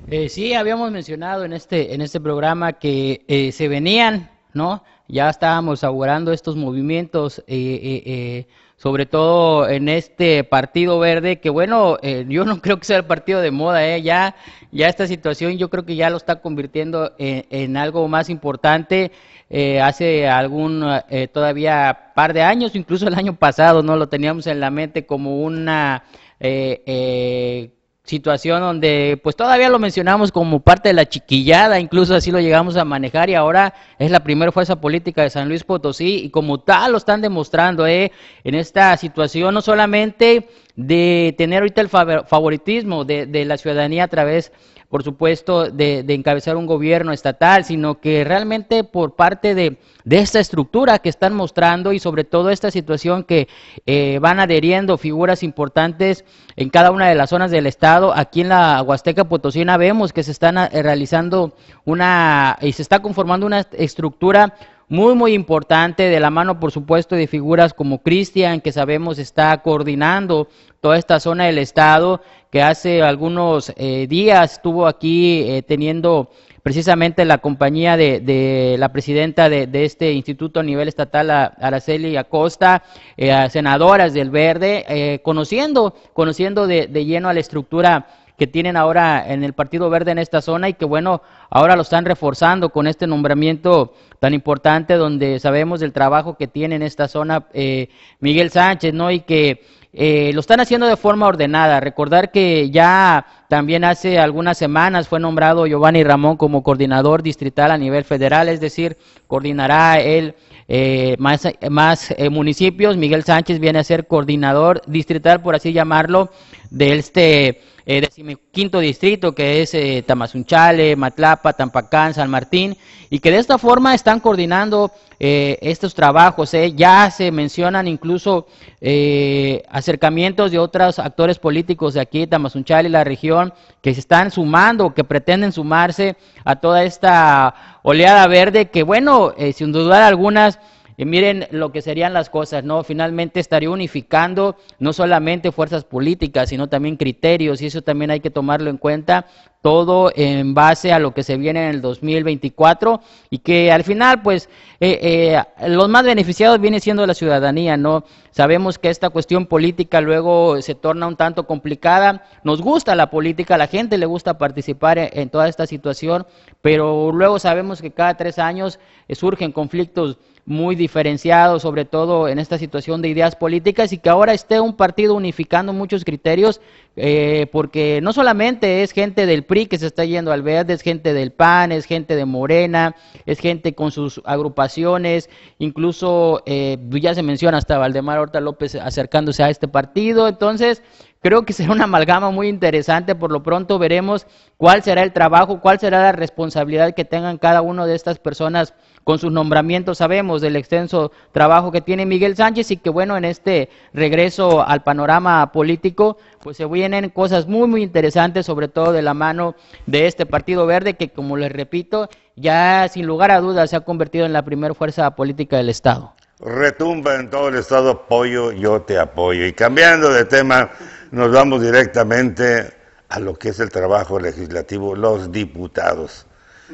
Eh, sí, habíamos mencionado en este, en este programa que eh, se venían, ¿no? Ya estábamos augurando estos movimientos. Eh, sobre todo en este partido verde, que bueno, eh, [laughs] yo no creo que sea el partido de moda, eh, ya, ya esta situación yo creo que ya lo está convirtiendo en, algo más importante. Eh, hace algún eh, todavía par de años, incluso el año pasado, no lo teníamos en la mente como una eh, situación donde pues todavía lo mencionamos como parte de la chiquillada, incluso así lo llegamos a manejar y ahora es la primera fuerza política de San Luis Potosí y como tal lo están demostrando ¿eh? en esta situación, no solamente de tener ahorita el favoritismo de, de la ciudadanía a través por supuesto, de, encabezar un gobierno estatal, sino que realmente por parte de, esta estructura que están mostrando y sobre todo esta situación que eh, van adheriendo figuras importantes en cada una de las zonas del Estado. Aquí en la Huasteca Potosina vemos que se están eh, realizando una, y se está conformando una estructura muy, muy importante, de la mano, por supuesto, de figuras como Cristian, que sabemos está coordinando toda esta zona del Estado, que hace algunos eh, días estuvo aquí eh, teniendo precisamente la compañía de, la presidenta de, este instituto a nivel estatal, Araceli Acosta, eh, senadoras del Verde, eh, conociendo, conociendo de, lleno a la estructura que tienen ahora en el Partido Verde en esta zona y que bueno, ahora lo están reforzando con este nombramiento tan importante donde sabemos del trabajo que tiene en esta zona eh, Miguel Sánchez, ¿no? Y que eh, lo están haciendo de forma ordenada. Recordar que ya también hace algunas semanas fue nombrado Giovanni Ramón como coordinador distrital a nivel federal, es decir, coordinará él eh, más, eh, municipios. Miguel Sánchez viene a ser coordinador distrital, por así llamarlo, de este eh, decimoquinto distrito, que es eh, Tamazunchale, Matlapa, Tampacán, San Martín, y que de esta forma están coordinando eh, estos trabajos. Eh. Ya se mencionan incluso eh, acercamientos de otros actores políticos de aquí, Tamazunchale y la región, que se están sumando, que pretenden sumarse a toda esta oleada verde, que bueno, sin dudar algunas y miren lo que serían las cosas, ¿no? Finalmente estaría unificando no solamente fuerzas políticas, sino también criterios, y eso también hay que tomarlo en cuenta, todo en base a lo que se viene en el 2024, y que al final, pues, eh, eh, los más beneficiados viene siendo la ciudadanía, ¿no? Sabemos que esta cuestión política luego se torna un tanto complicada, nos gusta la política, a la gente le gusta participar en, toda esta situación, pero luego sabemos que cada tres años eh, surgen conflictos muy diferenciado, sobre todo en esta situación de ideas políticas, y que ahora esté un partido unificando muchos criterios, eh, porque no solamente es gente del PRI que se está yendo al verde, es gente del PAN, es gente de Morena, es gente con sus agrupaciones, incluso eh, ya se menciona hasta Valdemar Horta López acercándose a este partido, entonces creo que será una amalgama muy interesante. Por lo pronto veremos cuál será el trabajo, cuál será la responsabilidad que tengan cada una de estas personas con sus nombramientos sabemos del extenso trabajo que tiene Miguel Sánchez y que bueno, en este regreso al panorama político, pues se vienen cosas muy, muy interesantes, sobre todo de la mano de este Partido Verde, que como les repito, ya sin lugar a dudas se ha convertido en la primera fuerza política del Estado. Retumba en todo el Estado, apoyo, yo te apoyo. Y cambiando de tema, nos vamos directamente a lo que es el trabajo legislativo, los diputados.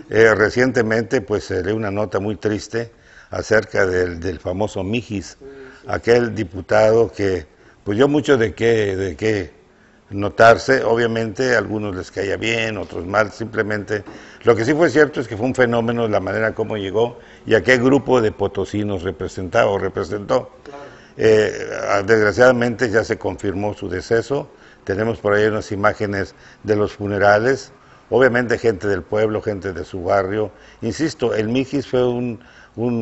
Eh, recientemente pues leí una nota muy triste acerca del, famoso Mijis, aquel diputado que pues mucho de qué, de qué notarse, obviamente algunos les caía bien, otros mal, simplemente lo que sí fue cierto es que fue un fenómeno la manera como llegó y a qué grupo de potosinos representaba o representó. Eh, ah, desgraciadamente ya se confirmó su deceso, tenemos por ahí unas imágenes de los funerales, Obviamente gente del pueblo, gente de su barrio. Insisto, el Mijis fue un,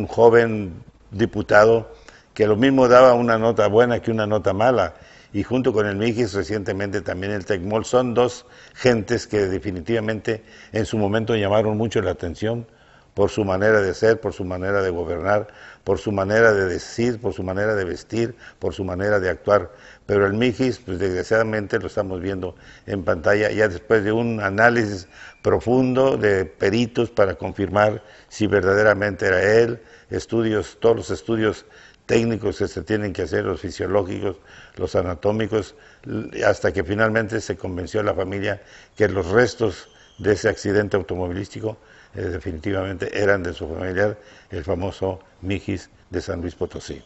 joven diputado que lo mismo daba una nota buena que una nota mala. Y junto con el Mijis recientemente también el Tecmol son dos gentes que definitivamente en su momento llamaron mucho la atención por su manera de ser, por su manera de gobernar, por su manera de decir, por su manera de vestir, por su manera de actuar pero el Mijis, pues desgraciadamente lo estamos viendo en pantalla ya después de un análisis profundo de peritos para confirmar si verdaderamente era él, estudios, todos los estudios técnicos que se tienen que hacer, los fisiológicos, los anatómicos, hasta que finalmente se convenció la familia que los restos de ese accidente automovilístico eh, definitivamente eran de su familiar, el famoso Mijis de San Luis Potosí.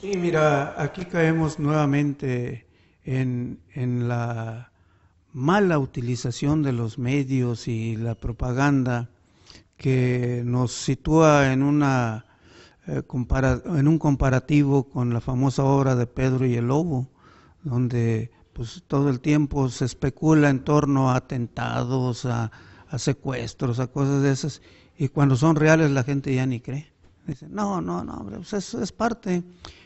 Sí, mira, aquí caemos nuevamente en, en la mala utilización de los medios y la propaganda que nos sitúa en una eh, en un comparativo con la famosa obra de Pedro y el Lobo, donde pues todo el tiempo se especula en torno a atentados, a secuestros, a cosas de esas, y cuando son reales la gente ya ni cree. Dice, no, no, no, hombre, pues es, parte,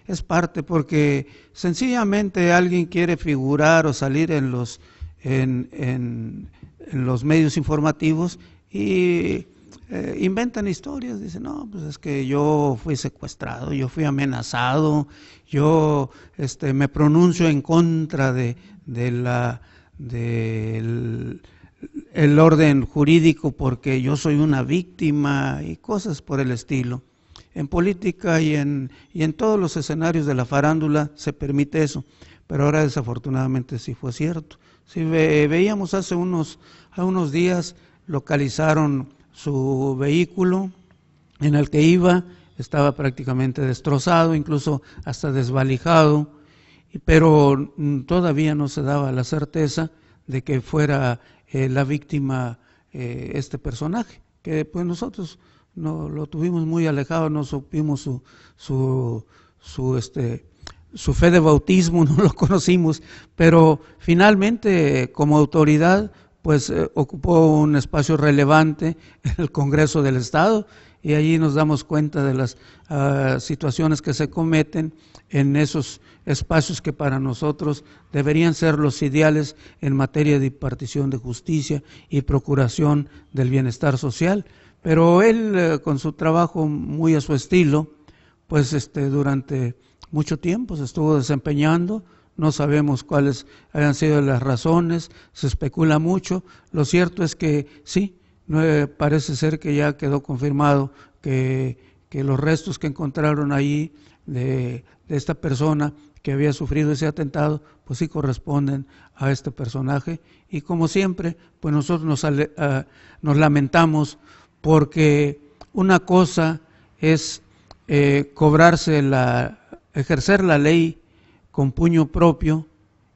es parte, porque sencillamente alguien quiere figurar o salir en los, en, en, los medios informativos y eh, inventan historias, dice no, pues es que yo fui secuestrado, yo fui amenazado, yo este, me pronuncio en contra de, la del el orden jurídico porque yo soy una víctima y cosas por el estilo en política y en, todos los escenarios de la farándula se permite eso, pero ahora desafortunadamente sí fue cierto. Si veíamos hace unos, días, localizaron su vehículo en el que iba, estaba prácticamente destrozado, incluso hasta desvalijado, pero todavía no se daba la certeza de que fuera eh, la víctima eh, este personaje, que pues nosotros no lo tuvimos muy alejado, no supimos su, su, su, este, su fe de bautismo, [laughs] no lo conocimos, pero finalmente como autoridad pues eh, ocupó un espacio relevante en el Congreso del Estado y allí nos damos cuenta de las ah, situaciones que se cometen en esos espacios que para nosotros deberían ser los ideales en materia de impartición de justicia y procuración del bienestar social. Pero él, eh, con su trabajo muy a su estilo, pues este, durante mucho tiempo se estuvo desempeñando. No sabemos cuáles hayan sido las razones, se especula mucho. Lo cierto es que sí, eh, parece ser que ya quedó confirmado que, que los restos que encontraron ahí de, esta persona que había sufrido ese atentado, pues sí corresponden a este personaje. Y como siempre, pues nosotros nos ah, lamentamos porque una cosa es eh, cobrarse la, ejercer la ley con puño propio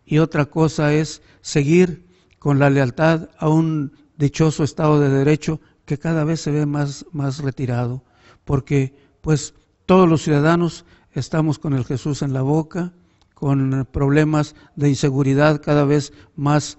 y otra cosa es seguir con la lealtad a un dichoso Estado de Derecho que cada vez se ve más, retirado, porque pues todos los ciudadanos estamos con el Jesús en la boca, con problemas de inseguridad cada vez más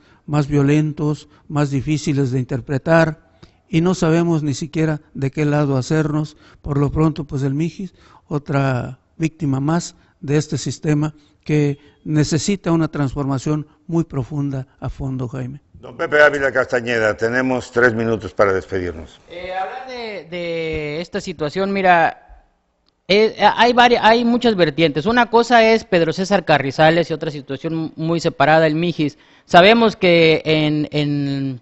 violentos, más difíciles de interpretar, y no sabemos ni siquiera de qué lado hacernos. Por lo pronto, pues el Mijis, otra víctima más de este sistema que necesita una transformación muy profunda a fondo, Jaime. Don Pepe Ávila Castañeda, tenemos tres minutos para despedirnos. Eh, hablar de, esta situación, mira, eh, hay, hay muchas vertientes. Una cosa es Pedro César Carrizales y otra situación muy separada, el Mijis. Sabemos que en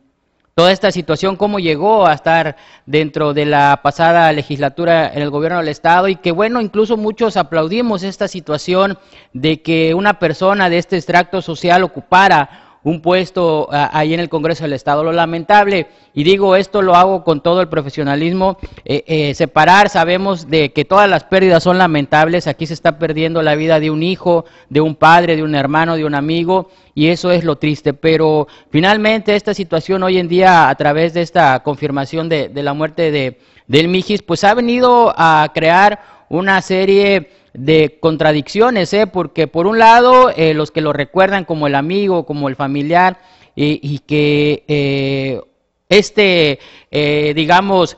toda esta situación, cómo llegó a estar dentro de la pasada legislatura en el gobierno del Estado y que bueno, incluso muchos aplaudimos esta situación de que una persona de este extracto social ocupara un puesto ah, ahí en el Congreso del Estado. Lo lamentable, y digo esto lo hago con todo el profesionalismo, eh, eh, separar, sabemos de que todas las pérdidas son lamentables, aquí se está perdiendo la vida de un hijo, de un padre, de un hermano, de un amigo, y eso es lo triste, pero finalmente esta situación hoy en día a través de esta confirmación de, de la muerte de, del Mijis, pues ha venido a crear una serie de contradicciones, ¿eh? porque por un lado eh, los que lo recuerdan como el amigo, como el familiar, y que eh, este, eh, digamos,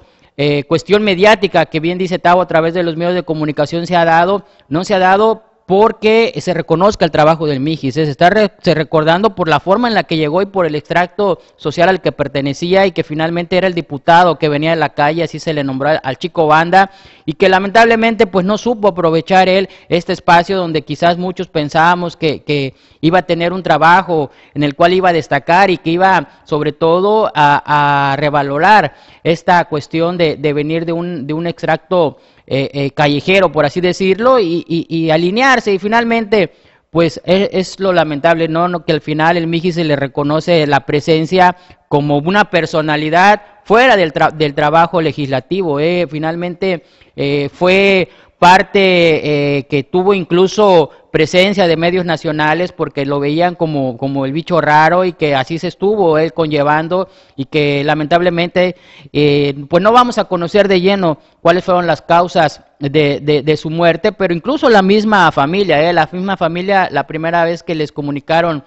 cuestión mediática que bien dice Tavo a través de los medios de comunicación se ha dado, no se ha dado porque se reconozca el trabajo del Mijis, se está recordando por la forma en la que llegó y por el extracto social al que pertenecía y que finalmente era el diputado que venía de la calle, así se le nombró al chico banda, y que lamentablemente pues no supo aprovechar él este espacio donde quizás muchos pensábamos que, iba a tener un trabajo en el cual iba a destacar y que iba sobre todo a, revalorar esta cuestión de, venir de un, de un extracto eh, eh, callejero, por así decirlo, y alinearse y finalmente pues es, lo lamentable, ¿no? Que al final el Miji se le reconoce la presencia como una personalidad fuera del, del trabajo legislativo. ¿eh? Finalmente eh, fue parte eh, que tuvo incluso presencia de medios nacionales porque lo veían como, como el bicho raro y que así se estuvo él conllevando y que lamentablemente eh, pues no vamos a conocer de lleno cuáles fueron las causas de, de, su muerte, pero incluso la misma familia, eh, la misma familia la primera vez que les comunicaron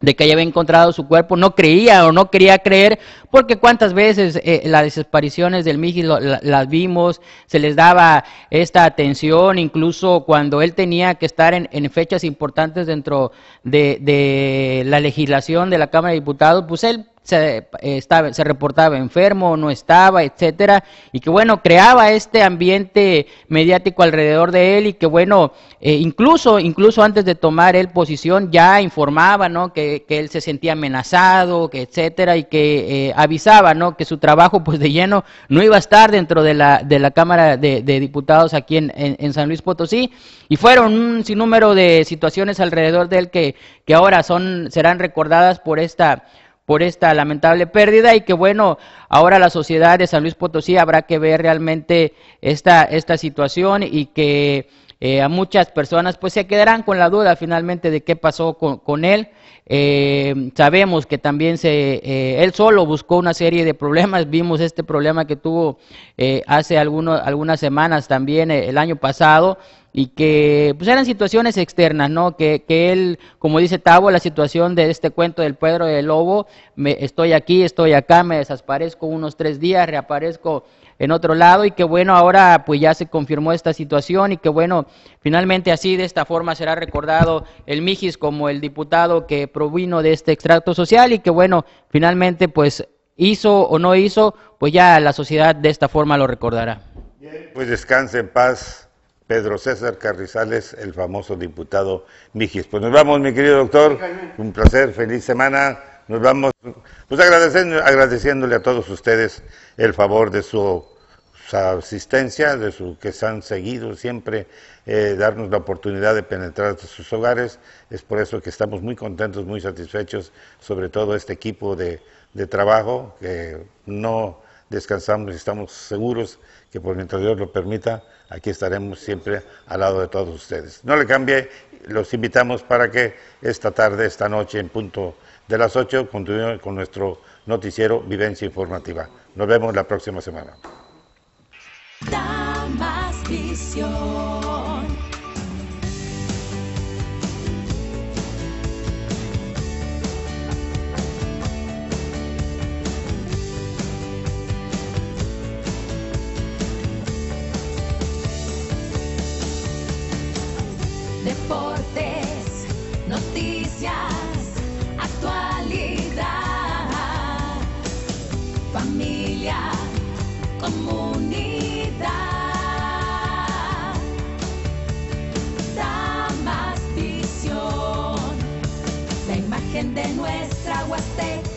de que había encontrado su cuerpo, no creía o no quería creer, porque cuántas veces eh, las desapariciones del Miji las vimos, se les daba esta atención, incluso cuando él tenía que estar en, fechas importantes dentro de, de, la legislación de la Cámara de Diputados, pues él se, eh, estaba, se reportaba enfermo no estaba, etcétera, y que bueno, creaba este ambiente mediático alrededor de él y que bueno, eh, incluso, incluso antes de tomar él posición ya informaba, ¿no? Que, él se sentía amenazado, que etcétera, y que eh, avisaba, ¿no? Que su trabajo [laughs] pues de lleno no iba a estar dentro de la, de la Cámara de, Diputados aquí en, San Luis Potosí, y fueron un sinnúmero de situaciones alrededor de él que, que ahora son, serán recordadas por esta por esta lamentable pérdida y que bueno, ahora la sociedad de San Luis Potosí habrá que ver realmente esta, esta situación y que eh, a muchas personas pues se quedarán con la duda finalmente de qué pasó con, él. Eh, sabemos que también se, eh, él solo buscó una serie de problemas, vimos este problema que tuvo hace algunas semanas también el año pasado y que pues eran situaciones externas, ¿no? Que, él, como dice Tavo, la situación de este cuento del Pedro del Lobo, me, estoy aquí, estoy acá, me desaparezco unos tres días, reaparezco en otro lado y que bueno, ahora pues ya se confirmó esta situación y que bueno, finalmente así de esta forma será recordado el Mijis como el diputado que provino de este extracto social y que bueno, finalmente pues hizo o no hizo, pues ya la sociedad de esta forma lo recordará. Pues descanse en paz Pedro César Carrizales, el famoso diputado Mijis. Pues nos vamos, mi querido doctor. Un placer, feliz semana. Nos vamos, pues agradeciéndole a todos ustedes el favor de su, asistencia, de su que se han seguido siempre, eh, darnos la oportunidad de penetrar a sus hogares. Es por eso que estamos muy contentos, muy satisfechos, sobre todo este equipo de, de trabajo que no descansamos y estamos seguros que por mientras Dios lo permita, aquí estaremos siempre al lado de todos ustedes. No le cambie, los invitamos para que esta tarde, esta noche, en punto de las 8, continúen con nuestro noticiero Vivencia Informativa. Nos vemos la próxima semana. actualidad, familia, comunidad. Da más visión, la imagen de nuestra Huastec.